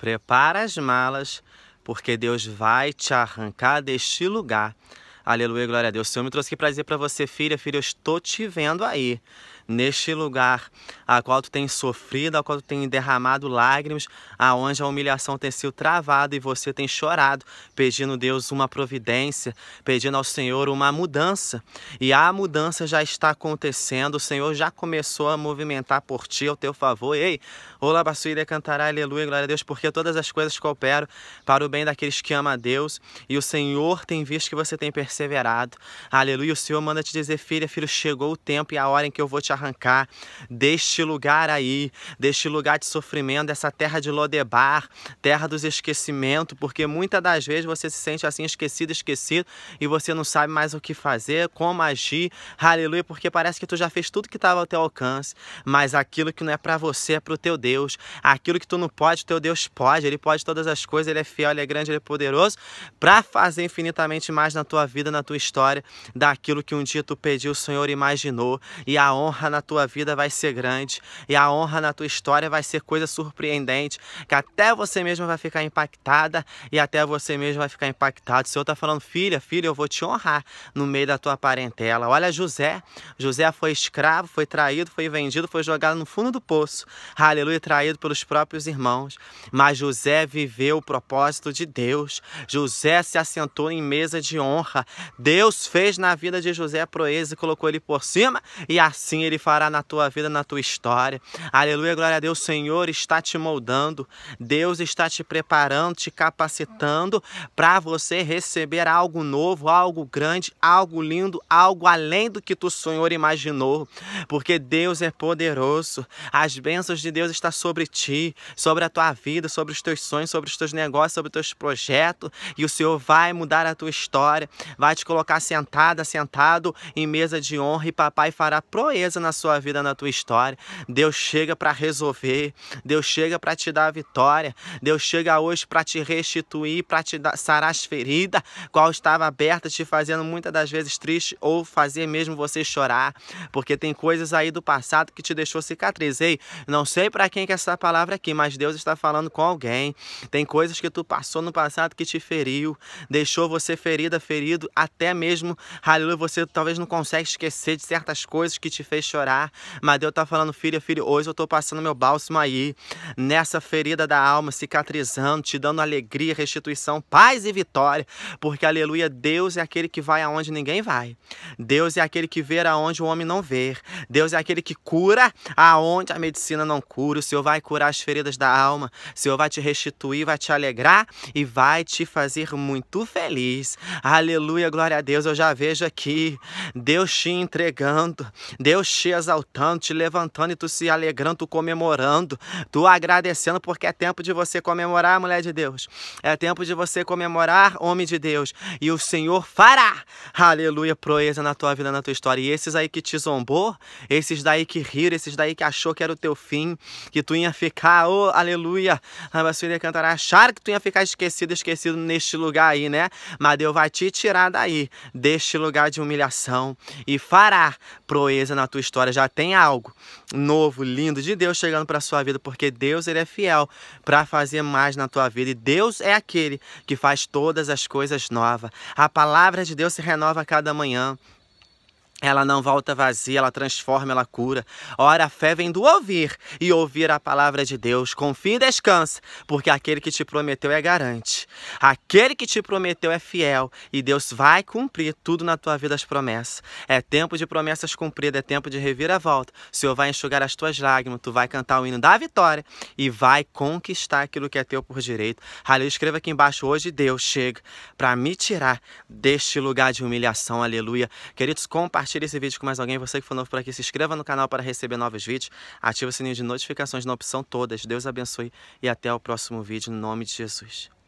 Prepara as malas, porque Deus vai te arrancar deste lugar Aleluia, glória a Deus. O Senhor me trouxe aqui para dizer para você, filha, filha. eu estou te vendo aí, neste lugar a qual tu tens sofrido, a qual tu tens derramado lágrimas, aonde a humilhação tem sido travada e você tem chorado, pedindo a Deus uma providência, pedindo ao Senhor uma mudança. E a mudança já está acontecendo, o Senhor já começou a movimentar por ti, ao teu favor. Ei, olá, Basuíra, cantará, aleluia, glória a Deus, porque todas as coisas cooperam para o bem daqueles que amam a Deus e o Senhor tem visto que você tem percebido perseverado. Aleluia. O Senhor manda te dizer, filha, filho, chegou o tempo e a hora em que eu vou te arrancar deste lugar aí, deste lugar de sofrimento, dessa terra de Lodebar, terra dos esquecimentos, porque muitas das vezes você se sente assim esquecido, esquecido e você não sabe mais o que fazer, como agir. Aleluia, porque parece que tu já fez tudo que estava ao teu alcance, mas aquilo que não é para você é para o teu Deus. Aquilo que tu não pode, teu Deus pode. Ele pode todas as coisas, ele é fiel, ele é grande, ele é poderoso para fazer infinitamente mais na tua vida vida, na tua história, daquilo que um dia tu pediu, o Senhor imaginou, e a honra na tua vida vai ser grande, e a honra na tua história vai ser coisa surpreendente, que até você mesmo vai ficar impactada, e até você mesmo vai ficar impactado. O Senhor está falando, filha, filha, eu vou te honrar no meio da tua parentela. Olha José, José foi escravo, foi traído, foi vendido, foi jogado no fundo do poço, aleluia, traído pelos próprios irmãos, mas José viveu o propósito de Deus. José se assentou em mesa de honra. Deus fez na vida de José a proeza e colocou ele por cima, e assim ele fará na tua vida, na tua história. Aleluia, glória a Deus. O Senhor está te moldando, Deus está te preparando, te capacitando para você receber algo novo, algo grande, algo lindo, algo além do que tu Senhor imaginou, porque Deus é poderoso. As bênçãos de Deus estão sobre ti, sobre a tua vida, sobre os teus sonhos, sobre os teus negócios, sobre os teus projetos, e o Senhor vai mudar a tua história, vai te colocar sentada, sentado em mesa de honra e papai fará proeza na sua vida, na tua história. Deus chega para resolver, Deus chega para te dar a vitória, Deus chega hoje para te restituir, para te dar, sarar as feridas, qual estava aberta, te fazendo muitas das vezes triste ou fazer mesmo você chorar, porque tem coisas aí do passado que te deixou cicatriz. Ei, não sei para quem que é essa palavra aqui, mas Deus está falando com alguém. Tem coisas que tu passou no passado que te feriu, deixou você ferida, ferido até mesmo, aleluia, você talvez não consegue esquecer de certas coisas que te fez chorar, mas Deus tá falando, filha, filho, hoje eu tô passando meu bálsamo aí, nessa ferida da alma, cicatrizando, te dando alegria, restituição, paz e vitória, porque, aleluia, Deus é aquele que vai aonde ninguém vai, Deus é aquele que vê aonde o homem não vê, Deus é aquele que cura aonde a medicina não cura, o Senhor vai curar as feridas da alma, o Senhor vai te restituir, vai te alegrar e vai te fazer muito feliz, aleluia, aleluia, glória a Deus. Eu já vejo aqui Deus te entregando, Deus te exaltando, te levantando e tu se alegrando, tu comemorando, tu agradecendo, porque é tempo de você comemorar, mulher de Deus. É tempo de você comemorar, homem de Deus. E o Senhor fará, aleluia, proeza na tua vida, na tua história. E esses aí que te zombou, esses daí que riram, esses daí que achou que era o teu fim, que tu ia ficar, oh, aleluia, a cantará, acharam que tu ia ficar esquecido, esquecido neste lugar aí, né? Mas Deus vai te tirar daí, deste lugar de humilhação e fará proeza na tua história. Já tem algo novo, lindo de Deus chegando para a sua vida, porque Deus ele é fiel para fazer mais na tua vida e Deus é aquele que faz todas as coisas novas. A palavra de Deus se renova a cada manhã. Ela não volta vazia, ela transforma, ela cura. Ora, a fé vem do ouvir e ouvir a palavra de Deus. Confie e descanse, porque aquele que te prometeu é garante. Aquele que te prometeu é fiel e Deus vai cumprir tudo na tua vida as promessas. É tempo de promessas cumpridas, é tempo de reviravolta. O Senhor vai enxugar as tuas lágrimas, tu vai cantar o hino da vitória e vai conquistar aquilo que é teu por direito. Aleluia, escreva aqui embaixo hoje, Deus chega para me tirar deste lugar de humilhação. Aleluia. Queridos, compartilhe compartilhe esse vídeo com mais alguém. Você que for novo por aqui, se inscreva no canal para receber novos vídeos. Ative o sininho de notificações na opção todas. Deus abençoe e até o próximo vídeo, em nome de Jesus.